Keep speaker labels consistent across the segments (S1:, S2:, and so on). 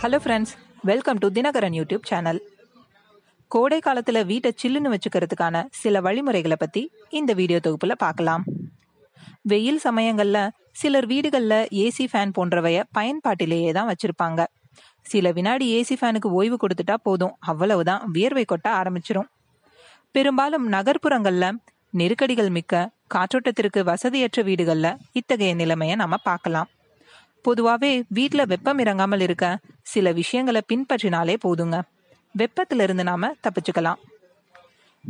S1: hello friends welcome to Dinakaran YouTube channel கோடை காலத்தில் வீட்டை சில்லுன்னு வச்சுக்கிறதுக்கான சில வழிமுறைகளை பற்றி இந்த வீடியோ தொகுப்பில் பார்க்கலாம் வெயில் சமயங்களில் சிலர் வீடுகளில் ஏசி ஃபேன் போன்றவைய பயன்பாட்டிலேயே தான் வச்சுருப்பாங்க சில வினாடி ஏசி ஃபேனுக்கு ஓய்வு கொடுத்துட்டா போதும் அவ்வளவுதான் வியர்வை கொட்ட ஆரம்பிச்சிரும் பெரும்பாலும் நகர்ப்புறங்களில் நெருக்கடிகள் மிக்க காற்றோட்டத்திற்கு வசதியற்ற வீடுகளில் இத்தகைய நிலைமையை நம்ம பார்க்கலாம் பொதுவாகவே வீட்டில் வெப்பம் இறங்காமல் இருக்க சில விஷயங்களை பின்பற்றினாலே போதுங்க இருந்து நாம தப்பிச்சுக்கலாம்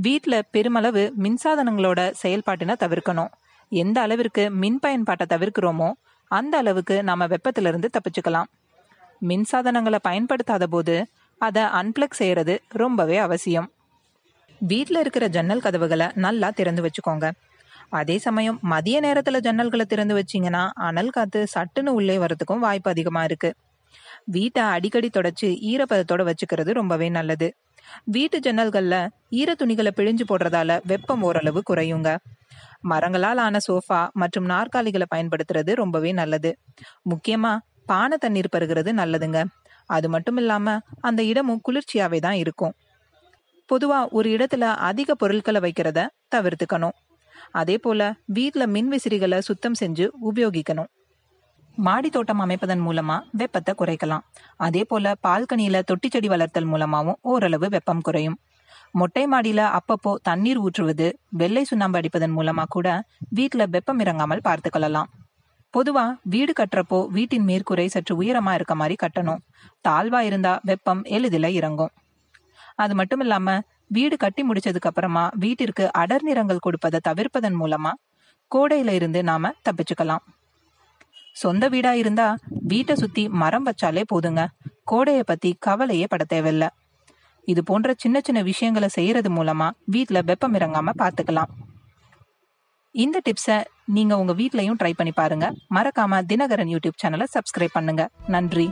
S1: வீட்டில் பெருமளவு மின்சாதனங்களோட செயல்பாட்டினை தவிர்க்கணும் எந்த அளவிற்கு மின் பயன்பாட்டை தவிர்க்கிறோமோ அந்த அளவுக்கு நாம வெப்பத்திலிருந்து தப்பிச்சுக்கலாம் மின்சாதனங்களை பயன்படுத்தாத போது அதை அன்பிளக் செய்யறது ரொம்பவே அவசியம் வீட்டில் இருக்கிற ஜன்னல் கதவுகளை நல்லா திறந்து வச்சுக்கோங்க அதே சமயம் மதிய நேரத்தில் ஜன்னல்களை திறந்து வச்சிங்கன்னா அனல் காற்று சட்டுன்னு உள்ளே வர்றதுக்கும் வாய்ப்பு அதிகமாக இருக்குது வீட்டை அடிக்கடி தொடச்சி ஈரப்பதத்தோட வச்சுக்கிறது ரொம்பவே நல்லது வீட்டு ஜன்னல்களில் ஈர துணிகளை பிழிஞ்சு போடுறதால வெப்பம் ஓரளவு குறையுங்க மரங்களால் ஆன சோஃபா மற்றும் நாற்காலிகளை பயன்படுத்துறது ரொம்பவே நல்லது முக்கியமா பானை தண்ணீர் பருகிறது நல்லதுங்க அது மட்டும் இல்லாம அந்த இடமும் குளிர்ச்சியாவே தான் இருக்கும் பொதுவா ஒரு இடத்துல அதிக பொருட்களை வைக்கிறத தவிர்த்துக்கணும் அதே போல வீட்டில் மின் விசிறிகளை சுத்தம் செஞ்சு உபயோகிக்கணும் மாடி தோட்டம் அமைப்பதன் மூலமா வெப்பத்தை குறைக்கலாம் அதே போல பால்கனியில தொட்டி செடி வளர்த்தல் மூலமாவும் ஓரளவு வெப்பம் குறையும் மொட்டை மாடியில அப்பப்போ தண்ணீர் ஊற்றுவது வெள்ளை சுண்ணாம்பு அடிப்பதன் மூலமா கூட வீட்டுல வெப்பம் இறங்காமல் பார்த்துக்கொள்ளலாம் பொதுவா வீடு கட்டுறப்போ வீட்டின் மேற்கூரை சற்று உயரமா இருக்க மாதிரி கட்டணும் தாழ்வா இருந்தா வெப்பம் எளிதில இறங்கும் அது மட்டும் இல்லாம வீடு கட்டி முடிச்சதுக்கு அப்புறமா வீட்டிற்கு அடர் நிறங்கள் கொடுப்பதை தவிர்ப்பதன் மூலமா கோடையில இருந்து நாம தப்பிச்சுக்கலாம் சொந்த வீடா இருந்தா வீட்டை சுத்தி மரம் வச்சாலே போதுங்க கோடையை பத்தி கவலையே பட தேவையில்ல இது போன்ற சின்ன சின்ன விஷயங்களை செய்யறது மூலமா வீட்டுல வெப்பம் இறங்காம பாத்துக்கலாம் இந்த டிப்ஸை நீங்க உங்க வீட்லயும் ட்ரை பண்ணி பாருங்க மறக்காம தினகரன் யூடியூப் சேனலை சப்ஸ்கிரைப் பண்ணுங்க நன்றி